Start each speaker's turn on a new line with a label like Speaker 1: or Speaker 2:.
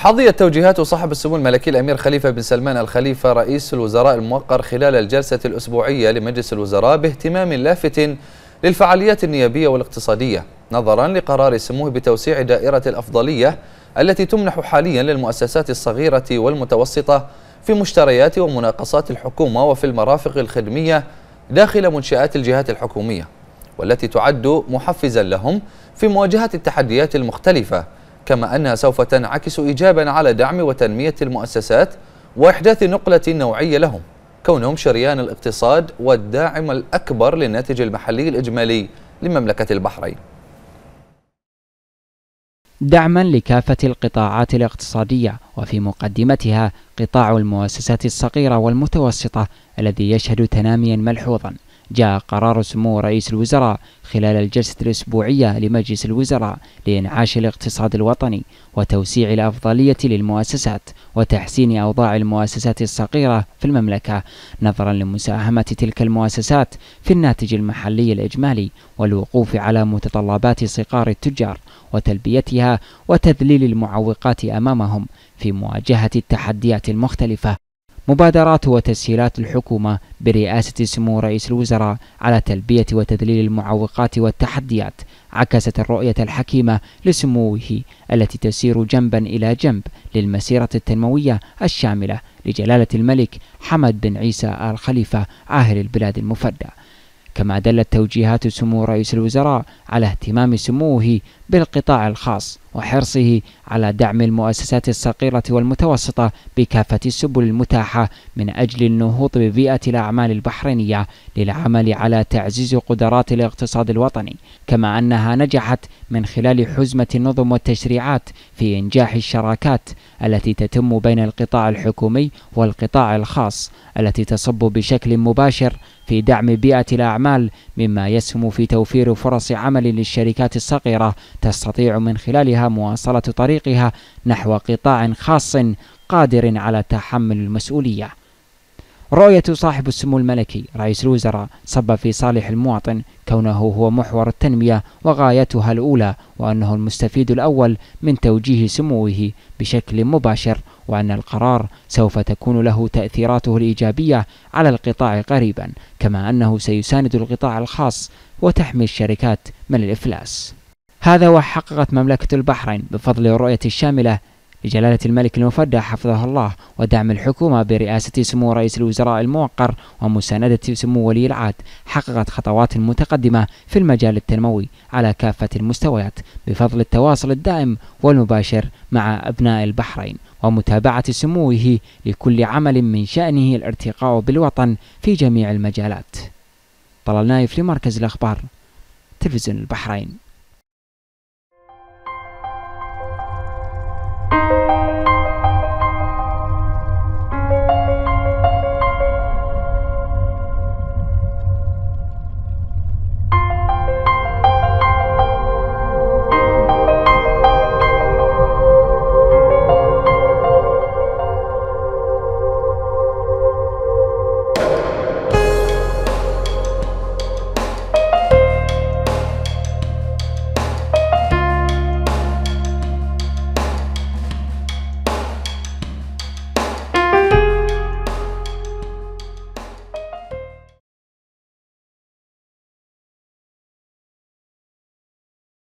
Speaker 1: حظيت توجيهات صاحب السمو الملكي الأمير خليفة بن سلمان الخليفة رئيس الوزراء الموقر خلال الجلسة الأسبوعية لمجلس الوزراء باهتمام لافت للفعاليات النيابية والاقتصادية نظرا لقرار سموه بتوسيع دائرة الأفضلية التي تمنح حاليا للمؤسسات الصغيرة والمتوسطة في مشتريات ومناقصات الحكومة وفي المرافق الخدمية داخل منشآت الجهات الحكومية والتي تعد محفزا لهم في مواجهة التحديات المختلفة كما أنها سوف تنعكس إيجابا على دعم وتنمية المؤسسات وإحداث نقلة نوعية لهم كونهم شريان الاقتصاد والداعم الأكبر للناتج المحلي الإجمالي لمملكة البحرين
Speaker 2: دعما لكافة القطاعات الاقتصادية وفي مقدمتها قطاع المؤسسات الصغيرة والمتوسطة الذي يشهد تناميا ملحوظا جاء قرار سمو رئيس الوزراء خلال الجلسة الأسبوعية لمجلس الوزراء لإنعاش الاقتصاد الوطني وتوسيع الأفضلية للمؤسسات وتحسين أوضاع المؤسسات الصغيرة في المملكة نظرا لمساهمة تلك المؤسسات في الناتج المحلي الإجمالي والوقوف على متطلبات صغار التجار وتلبيتها وتذليل المعوقات أمامهم في مواجهة التحديات المختلفة مبادرات وتسهيلات الحكومة برئاسة سمو رئيس الوزراء على تلبية وتذليل المعوقات والتحديات عكست الرؤية الحكيمة لسموه التي تسير جنبا إلى جنب للمسيرة التنموية الشاملة لجلالة الملك حمد بن عيسى آل خليفة عاهل البلاد المفدى كما دلت توجيهات سمو رئيس الوزراء على اهتمام سموه بالقطاع الخاص وحرصه على دعم المؤسسات الصغيرة والمتوسطة بكافة السبل المتاحة من أجل النهوض ببيئة الأعمال البحرينية للعمل على تعزيز قدرات الاقتصاد الوطني، كما أنها نجحت من خلال حزمة النظم والتشريعات في إنجاح الشراكات التي تتم بين القطاع الحكومي والقطاع الخاص التي تصب بشكل مباشر في دعم بيئة الأعمال مما يسهم في توفير فرص عمل للشركات الصغيرة تستطيع من خلالها مواصلة طريقها نحو قطاع خاص قادر على تحمل المسؤولية. رؤية صاحب السمو الملكي رئيس الوزراء صب في صالح المواطن كونه هو محور التنمية وغايتها الأولى وأنه المستفيد الأول من توجيه سموه بشكل مباشر وأن القرار سوف تكون له تأثيراته الإيجابية على القطاع قريبا كما أنه سيساند القطاع الخاص وتحمي الشركات من الإفلاس هذا وحققت مملكة البحرين بفضل الرؤية الشاملة لجلالة الملك المفدى حفظه الله ودعم الحكومة برئاسة سمو رئيس الوزراء الموقر ومساندة سمو ولي العهد حققت خطوات متقدمة في المجال التنموي على كافة المستويات بفضل التواصل الدائم والمباشر مع أبناء البحرين ومتابعة سموه لكل عمل من شأنه الارتقاء بالوطن في جميع المجالات طلال نايف لمركز الأخبار تلفزيون البحرين